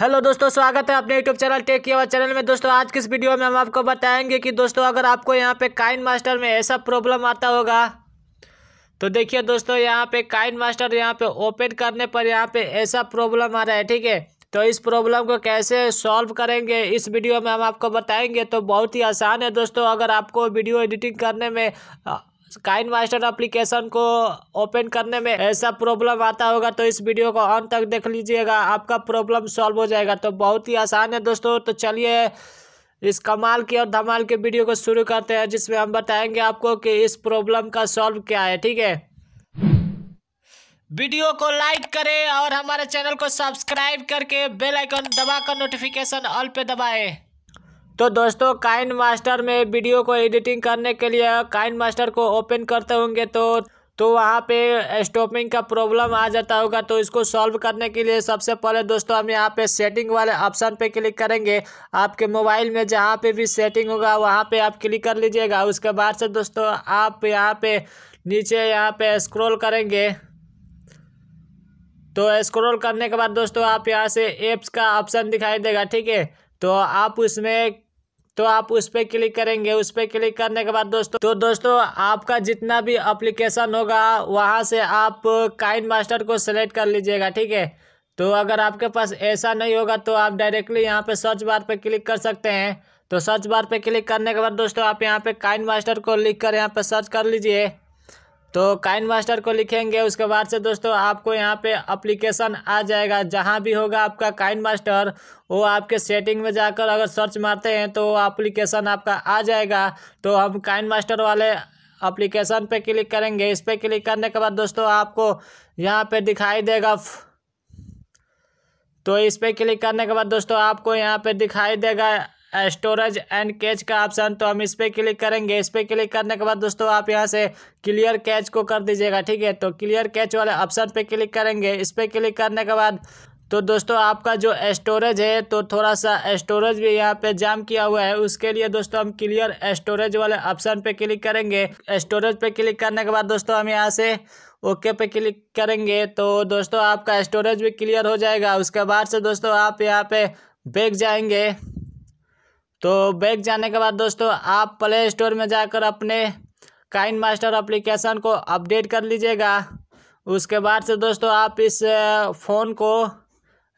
hello दोस्तों स्वागत है अपने यूट्यूब चैनल टेक किया चैनल में दोस्तों आज किस वीडियो में हम आपको बताएंगे कि दोस्तों अगर आपको यहाँ पे काइन मास्टर में ऐसा प्रॉब्लम आता होगा तो देखिए दोस्तों यहाँ पे काइन मास्टर यहाँ पे ओपन करने पर यहाँ पे ऐसा प्रॉब्लम आ रहा है ठीक है तो इस प्रॉब्लम को कैसे सॉल्व करेंगे इस वीडियो में हम आपको बताएंगे तो बहुत ही आसान है दोस्तों अगर आपको वीडियो एडिटिंग करने में काइन मास्टर अप्लीकेशन को ओपन करने में ऐसा प्रॉब्लम आता होगा तो इस वीडियो को अंत तक देख लीजिएगा आपका प्रॉब्लम सॉल्व हो जाएगा तो बहुत ही आसान है दोस्तों तो चलिए इस कमाल की और धमाल के वीडियो को शुरू करते हैं जिसमें हम बताएंगे आपको कि इस प्रॉब्लम का सॉल्व क्या है ठीक है वीडियो को लाइक करें और हमारे चैनल को सब्सक्राइब करके बेल आइकन दबाकर नोटिफिकेशन ऑल पे दबाएं तो दोस्तों काइन मास्टर में वीडियो को एडिटिंग करने के लिए काइन मास्टर को ओपन करते होंगे तो तो वहाँ पे स्टॉपिंग का प्रॉब्लम आ जाता होगा तो इसको सॉल्व करने के लिए सबसे पहले दोस्तों हम यहाँ पे सेटिंग वाले ऑप्शन पे क्लिक करेंगे आपके मोबाइल में जहाँ पे भी सेटिंग होगा वहाँ पे आप क्लिक कर लीजिएगा उसके बाद से दोस्तों आप यहाँ पे नीचे यहाँ पे स्क्रॉल करेंगे तो स्क्रॉल करने के बाद दोस्तों आप यहाँ से एप्स का ऑप्शन दिखाई देगा ठीक है तो आप उसमें तो आप उस पर क्लिक करेंगे उस पर क्लिक करने के बाद दोस्तों तो दोस्तों आपका जितना भी अप्लीकेशन होगा वहाँ से आप काइन मास्टर को सेलेक्ट कर लीजिएगा ठीक है तो अगर आपके पास ऐसा नहीं होगा तो आप डायरेक्टली यहाँ पे सर्च बार पे क्लिक कर सकते हैं तो सर्च बार पे क्लिक करने के बाद दोस्तों आप यहाँ पे काइन मास्टर को लिख कर यहाँ पे सर्च कर लीजिए तो काइन मास्टर को लिखेंगे उसके बाद से दोस्तों आपको यहाँ पे अप्लीकेशन आ जाएगा जहाँ भी होगा आपका काइन मास्टर वो आपके सेटिंग में जाकर अगर सर्च मारते हैं तो अप्लीकेशन आपका आ जाएगा तो हम काइन मास्टर वाले अप्लीकेशन पे क्लिक करेंगे इस पर क्लिक करने के बाद दोस्तों आपको यहाँ पे दिखाई देगा तो इस पर क्लिक करने के बाद दोस्तों आपको यहाँ पर दिखाई देगा स्टोरेज एंड कैच का ऑप्शन तो हम इस पर क्लिक करेंगे इस पर क्लिक करने के बाद दोस्तों आप यहाँ से क्लियर कैच को कर दीजिएगा ठीक है तो क्लियर कैच वाले ऑप्शन पे क्लिक करेंगे इस पर क्लिक करने के बाद तो दोस्तों आपका जो स्टोरेज है तो थोड़ा सा स्टोरेज भी यहाँ पे जाम किया हुआ है उसके लिए दोस्तों हम क्लियर स्टोरेज वाले ऑप्शन पे क्लिक करेंगे स्टोरेज पे क्लिक करने के बाद दोस्तों हम यहाँ से ओके पे क्लिक करेंगे तो दोस्तों आपका स्टोरेज भी क्लियर हो जाएगा उसके बाद से दोस्तों आप यहाँ पे बैग जाएंगे तो बैग जाने के बाद दोस्तों आप प्ले स्टोर में जाकर अपने काइन मास्टर अप्लीकेशन को अपडेट कर लीजिएगा उसके बाद से दोस्तों आप इस फ़ोन को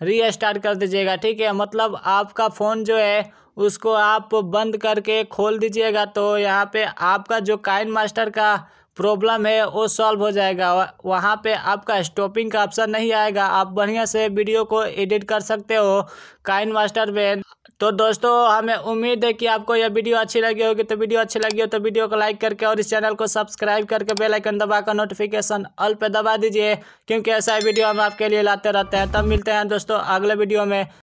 रीस्टार्ट कर दीजिएगा ठीक है मतलब आपका फ़ोन जो है उसको आप बंद करके खोल दीजिएगा तो यहाँ पे आपका जो काइन मास्टर का प्रॉब्लम है वो सॉल्व हो जाएगा वहाँ पे आपका स्टॉपिंग का ऑप्शन नहीं आएगा आप बढ़िया से वीडियो को एडिट कर सकते हो काइन मास्टर में तो दोस्तों हमें उम्मीद है कि आपको यह वीडियो अच्छी लगी होगी तो वीडियो अच्छी लगी हो तो वीडियो को लाइक करके और इस चैनल को सब्सक्राइब करके बेल आइकन दबाकर नोटिफिकेशन ऑल पे दबा दीजिए क्योंकि ऐसा ही वीडियो हम आपके लिए लाते रहते हैं तब मिलते हैं दोस्तों अगले वीडियो में